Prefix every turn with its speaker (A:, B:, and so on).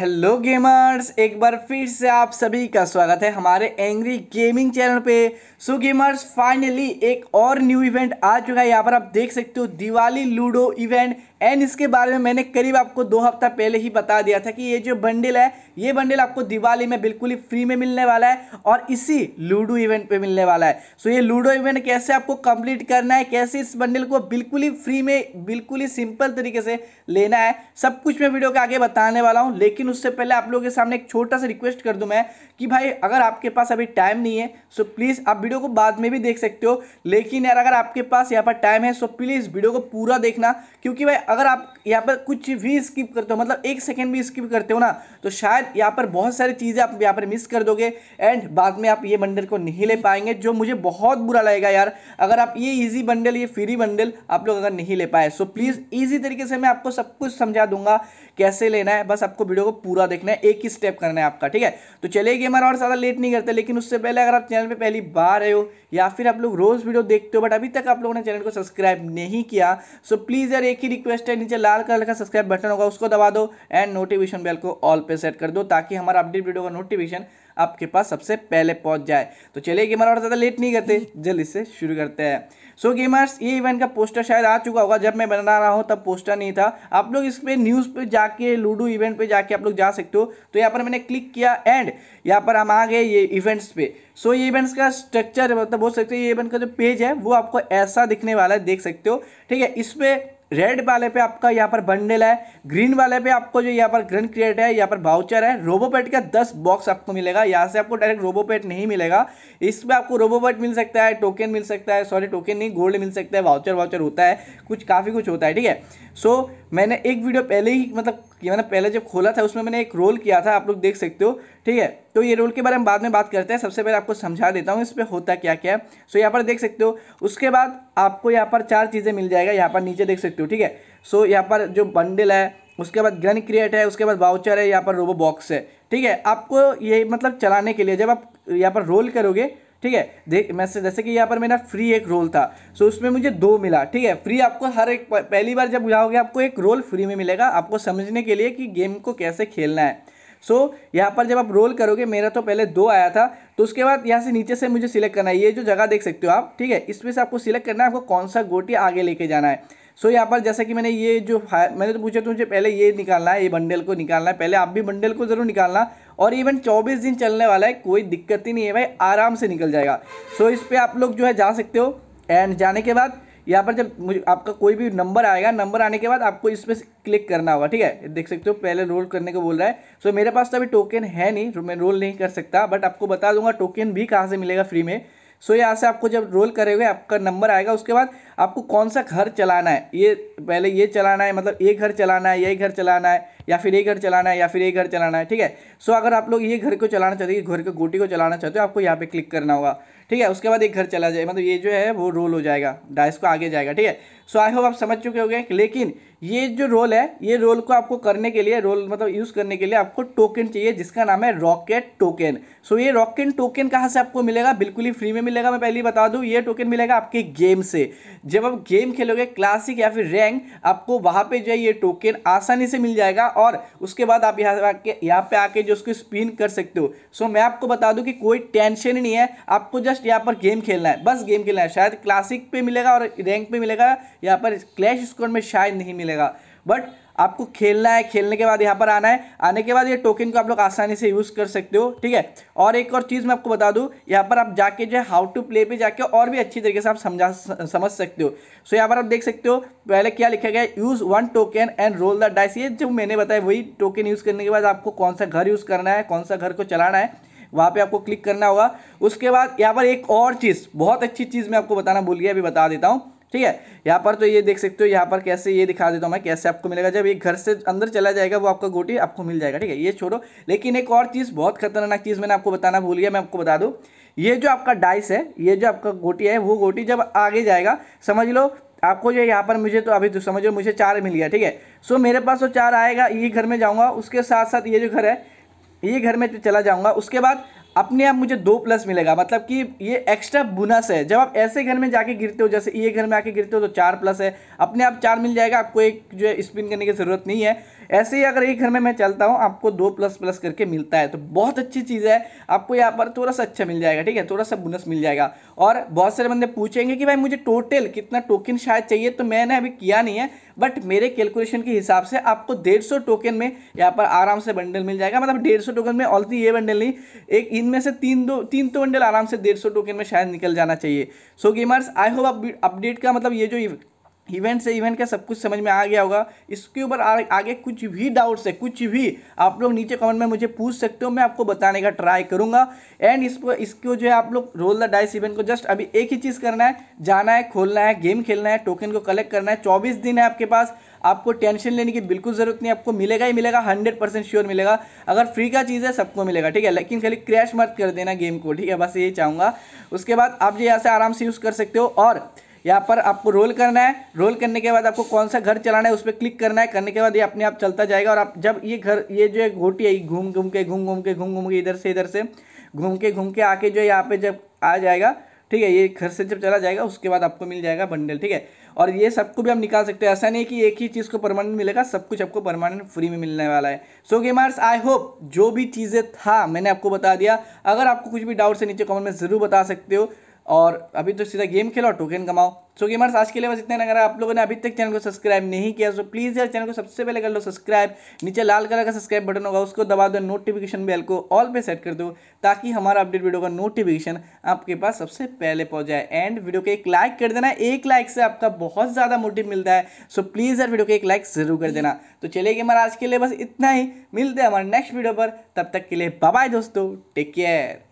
A: hello gamers एक बार फिर से आप सभी का स्वागत है हमारे एंग्री गेमिंग चैनल पे सो गेमर्स फाइनली एक और न्यू इवेंट आ चुका है यहाँ पर आप देख सकते हो दिवाली लूडो इवेंट एंड इसके बारे में मैंने करीब आपको दो हफ्ता पहले ही बता दिया था कि ये जो बंडल है ये बंडल आपको दिवाली में बिल्कुल ही फ्री में मिलने वाला है और इसी लूडो इवेंट पे मिलने वाला है सो ये लूडो इवेंट कैसे आपको कंप्लीट करना है कैसे इस बंडल को बिल्कुल ही फ्री में बिल्कुल ही सिंपल तरीके से लेना है सब कुछ मैं वीडियो के आगे बताने वाला हूँ लेकिन उससे पहले आप लोगों के सामने एक छोटा सा रिक्वेस्ट कर दूँ मैं कि भाई अगर आपके पास अभी टाइम नहीं है सो प्लीज़ आप वीडियो को बाद में भी देख सकते हो लेकिन यार अगर आपके पास यहाँ पर टाइम है सो प्लीज़ वीडियो को पूरा देखना क्योंकि भाई अगर आप यहाँ पर कुछ भी स्किप करते हो मतलब एक सेकेंड भी स्किप करते हो ना तो शायद यहाँ पर बहुत सारी चीज़ें आप यहाँ पर मिस कर दोगे एंड बाद में आप ये बंडल को नहीं ले पाएंगे जो मुझे बहुत बुरा लगेगा यार अगर आप ये ईजी बंडल ये फ्री बंडल आप लोग अगर नहीं ले पाए सो प्लीज़ ईजी तरीके से मैं आपको सब कुछ समझा दूंगा कैसे लेना है बस आपको वीडियो को पूरा देखना है एक ही स्टेप करना है आपका ठीक है तो चलिए गेमर और ज़्यादा लेट नहीं करते लेकिन उससे पहले अगर आप चैनल पर पहली बार आए हो या फिर आप लोग रोज़ वीडियो देखते हो बट अभी तक आप लोगों ने चैनल को सब्सक्राइब नहीं किया सो प्लीज़ यार एक ही रिक्वेस्ट रिक्वेस्ट है नीचे लाल कलर का सब्सक्राइब बटन होगा उसको दबा दो एंड नोटिफिकेशन बेल को ऑल पे सेट कर दो ताकि हमारा अपडेट वीडियो का नोटिफिकेशन आपके पास सबसे पहले पहुंच जाए तो चलिए गेमर और ज़्यादा लेट नहीं करते जल्दी से शुरू करते हैं सो so, गेमर्स ये इवेंट का पोस्टर शायद आ चुका होगा जब मैं बना रहा हूँ तब पोस्टर नहीं था आप लोग इस पर न्यूज़ पर जाके लूडो इवेंट पर जाके आप लोग जा सकते हो तो यहाँ पर मैंने क्लिक किया एंड यहाँ पर हम आ गए ये इवेंट्स पे सो ये इवेंट्स का स्ट्रक्चर मतलब बोल सकते हो ये इवेंट का जो पेज है वो आपको ऐसा दिखने वाला है देख सकते हो ठीक है इस पर रेड वाले पे आपका यहाँ पर बंडल है ग्रीन वाले पे आपको जो यहाँ पर ग्रन क्रिएट है यहाँ पर बाउचर है रोबोपेट का दस बॉक्स आपको मिलेगा यहाँ से आपको डायरेक्ट रोबोपेट नहीं मिलेगा इसमें आपको रोबोपेट मिल सकता है टोकन मिल सकता है सॉरी टोकन नहीं गोल्ड मिल सकता है वाउचर वाउचर होता है कुछ काफ़ी कुछ होता है ठीक है सो मैंने एक वीडियो पहले ही मतलब मैंने पहले जब खोला था उसमें मैंने एक रोल किया था आप लोग देख सकते हो ठीक है तो ये रोल के बारे में बाद में बात करते हैं सबसे पहले आपको समझा देता हूँ इस पर होता क्या क्या सो यहाँ पर देख सकते हो उसके बाद आपको यहाँ पर चार चीज़ें मिल जाएगा यहाँ पर नीचे देख सकते हो ठीक है सो यहाँ पर जो बंडल है उसके बाद गन क्रिएट है उसके बाद बाउचर है यहाँ पर रोबो बॉक्स है ठीक है आपको ये मतलब चलाने के लिए जब आप यहाँ पर रोल करोगे ठीक है देख मैं जैसे कि यहाँ पर मेरा फ्री एक रोल था सो उसमें मुझे दो मिला ठीक है फ्री आपको हर एक पहली बार जब जाओगे आपको एक रोल फ्री में मिलेगा आपको समझने के लिए कि गेम को कैसे खेलना है सो so, यहाँ पर जब आप रोल करोगे मेरा तो पहले दो आया था तो उसके बाद यहाँ से नीचे से मुझे सिलेक्ट करना है ये जो जगह देख सकते हो आप ठीक है इसमें से आपको सिलेक्ट करना है आपको कौन सा गोटी आगे लेके जाना है सो यहाँ पर जैसा कि मैंने ये जो मैंने तो पूछा मुझे पहले ये निकालना है ये बंडल को निकालना है पहले आप भी बंडल को ज़रूर निकालना और इवन 24 दिन चलने वाला है कोई दिक्कत ही नहीं है भाई आराम से निकल जाएगा सो इस पर आप लोग जो है जा सकते हो एंड जाने के बाद यहाँ पर जब मुझे आपका कोई भी नंबर आएगा नंबर आने के बाद आपको इस पर क्लिक करना होगा ठीक है देख सकते हो पहले रोल करने को बोल रहा है सो मेरे पास तो अभी टोकन है नहीं तो मैं रोल नहीं कर सकता बट आपको बता दूंगा टोकन भी कहाँ से मिलेगा फ्री में सो यहाँ से आपको जब रोल करेंगे आपका नंबर आएगा उसके बाद आपको कौन सा घर चलाना है ये पहले ये चलाना है मतलब ये घर चलाना है यही घर चलाना है या फिर ये घर चलाना है या फिर ये घर चलाना है ठीक है सो अगर आप लोग ये घर को चलाना चाहते हो घर के गोटी को चलाना चाहते हो आपको यहाँ पे क्लिक करना होगा ठीक है उसके बाद एक घर चला जाए मतलब ये जो है वो रोल हो जाएगा डाइस को आगे जाएगा ठीक है सो आई होप आप समझ चुके होंगे लेकिन ये जो रोल है ये रोल को आपको करने के लिए रोल मतलब यूज़ करने के लिए आपको टोकन चाहिए जिसका नाम है रॉकेट टोकन सो ये रॉकेट टोकन कहाँ से आपको मिलेगा बिल्कुल ही फ्री में मिलेगा मैं पहले ही बता दूँ ये टोकन मिलेगा आपके गेम से जब आप गेम खेलोगे क्लासिक या फिर रैंक आपको वहाँ पर जो है ये टोकन आसानी से मिल जाएगा और उसके बाद आप यहाँ आके यहाँ पे आके जो उसको स्पिन कर सकते हो सो मैं आपको बता दूँ कि कोई टेंशन ही नहीं है आपको जस्ट यहाँ पर गेम खेलना है बस गेम खेलना है शायद क्लासिक पे मिलेगा और रैंक पे मिलेगा यहाँ पर क्लैश स्कोर में शायद नहीं मिलेगा बट आपको खेलना है खेलने के बाद यहाँ पर आना है आने के बाद ये टोकन को आप लोग आसानी से यूज़ कर सकते हो ठीक है और एक और चीज़ मैं आपको बता दूँ यहाँ पर आप जाके जो है हाउ टू प्ले पे जाके और भी अच्छी तरीके से आप समझा समझ सकते हो सो यहाँ पर आप देख सकते हो पहले क्या लिखा गया use one token and roll the dice ये जो मैंने बताया वही टोकन यूज़ करने के बाद आपको कौन सा घर यूज़ करना है कौन सा घर को चलाना है वहाँ पे आपको क्लिक करना होगा उसके बाद यहाँ पर एक और चीज़ बहुत अच्छी चीज़ मैं आपको बताना भूल गया अभी बता देता हूँ ठीक है यहाँ पर तो ये देख सकते हो यहाँ पर कैसे ये दिखा देता हूँ मैं कैसे आपको मिलेगा जब ये घर से अंदर चला जाएगा वो आपका गोटी आपको मिल जाएगा ठीक है ये छोड़ो लेकिन एक और चीज़ बहुत खतरनाक चीज़ मैंने आपको बताना भूल गया मैं आपको बता दूँ ये जो आपका डाइस है ये जो आपका गोटी है वो गोटी जब आगे जाएगा समझ लो आपको जो यहाँ पर मुझे तो अभी तो समझ लो मुझे चार मिल गया ठीक है सो मेरे पास वो तो चार आएगा ये घर में जाऊँगा उसके साथ साथ ये जो घर है ये घर में चला जाऊँगा उसके बाद अपने आप मुझे दो प्लस मिलेगा मतलब कि ये एक्स्ट्रा बोनस है जब आप ऐसे घर में जाके गिरते हो जैसे ये घर में आके गिरते हो तो चार प्लस है अपने आप चार मिल जाएगा आपको एक जो है स्पिन करने की ज़रूरत नहीं है ऐसे ही अगर एक घर में मैं चलता हूँ आपको दो प्लस प्लस करके मिलता है तो बहुत अच्छी चीज़ है आपको यहाँ पर थोड़ा सा अच्छा मिल जाएगा ठीक है थोड़ा सा बोनस मिल जाएगा और बहुत सारे बंदे पूछेंगे कि भाई मुझे टोटल कितना टोकन शायद चाहिए तो मैंने अभी किया नहीं है बट मेरे कैलकुलेशन के हिसाब से आपको डेढ़ सौ टोकन में यहाँ पर आराम से बंडल मिल जाएगा मतलब डेढ़ सौ टोकन में ऑलरेडी ये बंडल नहीं एक इनमें से तीन दो तीन तो बंडल आराम से डेढ़ सौ टोकन में शायद निकल जाना चाहिए so gamers I hope update का मतलब ये जो इवेंट से इवेंट का सब कुछ समझ में आ गया होगा इसके ऊपर आगे कुछ भी डाउट्स है कुछ भी आप लोग नीचे कमेंट में मुझे पूछ सकते हो मैं आपको बताने का ट्राई करूंगा एंड इस पर इसको जो है आप लोग रोल द डाइस इवेंट को जस्ट अभी एक ही चीज़ करना है जाना है खोलना है गेम खेलना है टोकन को कलेक्ट करना है चौबीस दिन है आपके पास आपको टेंशन लेने की बिल्कुल ज़रूरत नहीं आपको मिलेगा ही मिलेगा हंड्रेड परसेंट श्योर मिलेगा अगर फ्री का चीज़ है सबको मिलेगा ठीक है लेकिन खाली क्रैश मत कर देना गेम को ठीक है बस यही चाहूँगा उसके बाद आप जो यहाँ से आराम से यूज़ कर सकते हो और यहाँ पर आपको रोल करना है रोल करने के बाद आपको कौन सा घर चलाना है उस पर क्लिक करना है करने के बाद ये अपने आप चलता जाएगा और आप जब ये घर ये जो है घोटी है घूम घूम के घूम घूम के घूम घूम के इधर से इधर से घूम के घूम के आके जो है यहाँ पे जब आ जाएगा ठीक है ये घर से जब चला जाएगा उसके बाद आपको मिल जाएगा बंडल ठीक है और ये सबको भी हम निकाल सकते हैं ऐसा नहीं कि एक ही चीज़ को परमानेंट मिलेगा सब कुछ आपको परमानेंट फ्री में मिलने वाला है सो गेमर्स आई होप जो भी चीज़ें था मैंने आपको बता दिया अगर आपको कुछ भी डाउट से नीचे कमेंट में ज़रूर बता सकते हो और अभी तो सीधा गेम खेलो टोकन कमाओ सो गेमर्स आज के लिए बस इतना अगर आप लोगों ने अभी तक चैनल को सब्सक्राइब नहीं किया तो प्लीज़ यार चैनल को सबसे पहले कर लो सब्सक्राइब नीचे लाल कलर का सब्सक्राइब बटन होगा उसको दबा दो नोटिफिकेशन बेल को ऑल पे सेट कर दो ताकि हमारा अपडेट वीडियो का नोटिफिकेशन आपके पास सबसे पहले पहुँच जाए एंड वीडियो को एक लाइक कर देना एक लाइक से आपका बहुत ज़्यादा मोटिव मिलता है सो प्लीज़ यार वीडियो को एक लाइक ज़रूर कर देना तो चलिए गेमर आज के लिए बस इतना ही मिलते हैं हमारे नेक्स्ट वीडियो पर तब तक के लिए बाय दोस्तों टेक केयर